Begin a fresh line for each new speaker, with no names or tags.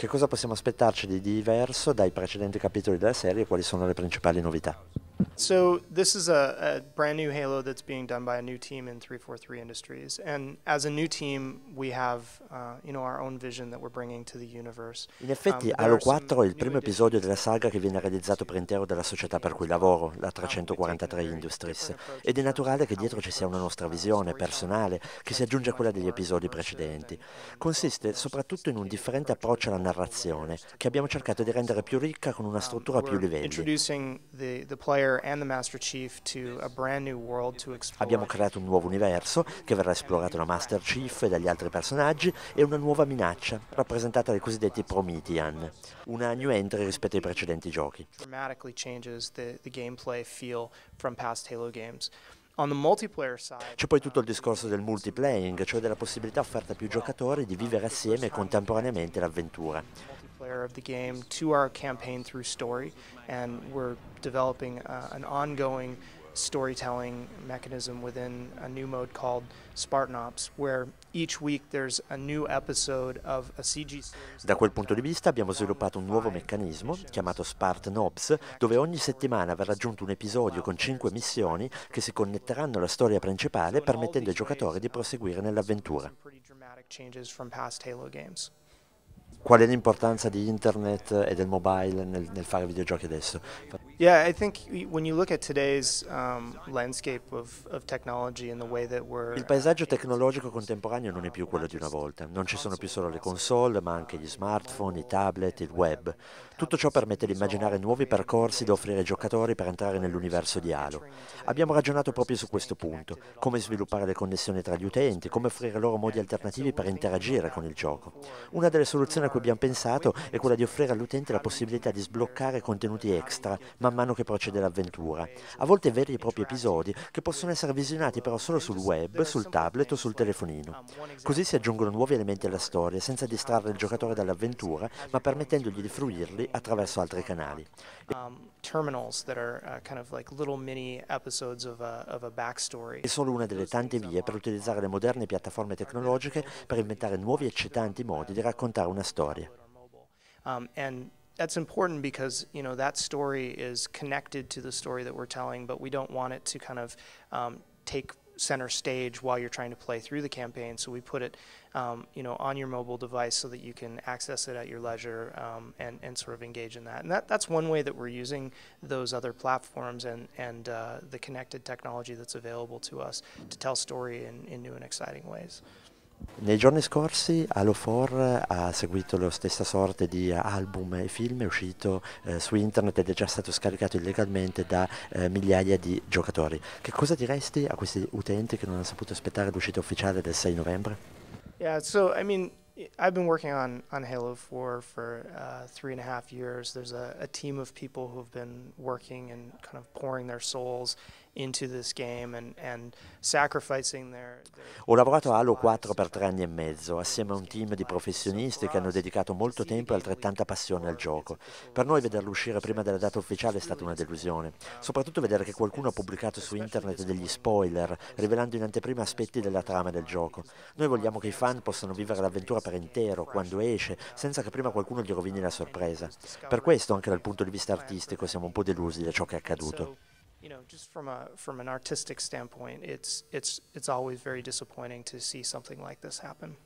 Che cosa possiamo aspettarci di diverso dai precedenti capitoli della serie e quali sono le principali novità?
So this is a, a, brand new Halo that's being done by a new team in 343 Industries, and as a new team, we have uh, you know our own vision that we're bringing to the universe. In effetti, um, Halo 4
è il primo episodio della saga che viene realizzato per intero dalla società per cui lavoro, la 343 ah, certo, certo. Industries, ed è certo. naturale che ah, dietro ci sia una nostra visione personale che si aggiunge a quella degli episodi precedenti. Consiste soprattutto in un differente approccio alla narrazione che abbiamo cercato di rendere più ricca con una um, struttura a più livelli. player Abbiamo creato un nuovo universo che verrà esplorato da Master Chief e dagli altri personaggi e una nuova minaccia, rappresentata dai cosiddetti Promethean, una new entry rispetto ai precedenti giochi. C'è poi tutto il discorso del multiplaying, cioè della possibilità offerta a più giocatori di vivere assieme contemporaneamente l'avventura
player of the game to our campaign through story, and we're developing uh, an ongoing storytelling mechanism within a new mode called Spartan Ops, where each week there's a new episode of a CG
Da quel punto di vista abbiamo sviluppato un nuovo meccanismo chiamato Spartan Ops, dove ogni settimana verrà aggiunto un episodio con cinque missioni che si connetteranno alla storia principale permettendo ai giocatori di proseguire nell'avventura.
Halo
qual è l'importanza di internet e del mobile nel, nel fare videogiochi adesso.
Yeah, I think when you look at today's um, landscape of, of technology and the way that we're Il paesaggio
tecnologico contemporaneo non è più quello di una volta. Non ci sono più solo le console, ma anche gli smartphone, i tablet, il web. Tutto ciò permette di immaginare nuovi percorsi da offrire ai giocatori per entrare nell'universo di Halo. Abbiamo ragionato proprio su questo punto, come sviluppare le connessioni tra gli utenti, come offrire loro modi alternativi per interagire con il gioco. Una delle soluzioni a cui abbiamo pensato è quella di offrire all'utente la possibilità di sbloccare contenuti extra man mano che procede l'avventura, a volte veri e propri episodi che possono essere visionati però solo sul web, sul tablet o sul telefonino. Così si aggiungono nuovi elementi alla storia senza distrarre il giocatore dall'avventura, ma permettendogli di fruirli attraverso altri canali. È solo una delle tante vie per utilizzare le moderne piattaforme tecnologiche per inventare nuovi e eccitanti modi di raccontare una storia.
Um, that's important because you know that story is connected to the story that we're telling, but we don't want it to kind of um, take center stage while you're trying to play through the campaign. So we put it, um, you know, on your mobile device so that you can access it at your leisure um, and and sort of engage in that. And that that's one way that we're using those other platforms and and uh, the connected technology that's available to us to tell story in, in new and exciting ways.
Nei giorni scorsi Halo 4 ha seguito la stessa sorte di album e film uscito eh, su internet ed è già stato scaricato illegalmente da eh, migliaia di giocatori. Che cosa diresti a questi utenti che non hanno saputo aspettare l'uscita ufficiale del 6 novembre?
Yeah, so I mean, I've been working on, on Halo 4 for uh, three and a half years. There's a, a team of people who've been working and kind of pouring their souls
ho lavorato a Halo 4 per tre anni e mezzo, assieme a un team di professionisti che hanno dedicato molto tempo e altrettanta passione al gioco. Per noi vederlo uscire prima della data ufficiale è stata una delusione, um, soprattutto vedere che qualcuno ha pubblicato su internet degli spoiler, rivelando in anteprima aspetti della trama del gioco. Noi vogliamo che i fan possano vivere l'avventura per intero, quando esce, senza che prima qualcuno gli rovini la sorpresa. Per questo, anche dal punto di vista artistico, siamo un po' delusi da ciò che è accaduto.
you know, just from a from an artistic standpoint, it's it's it's always very disappointing to see something like this happen.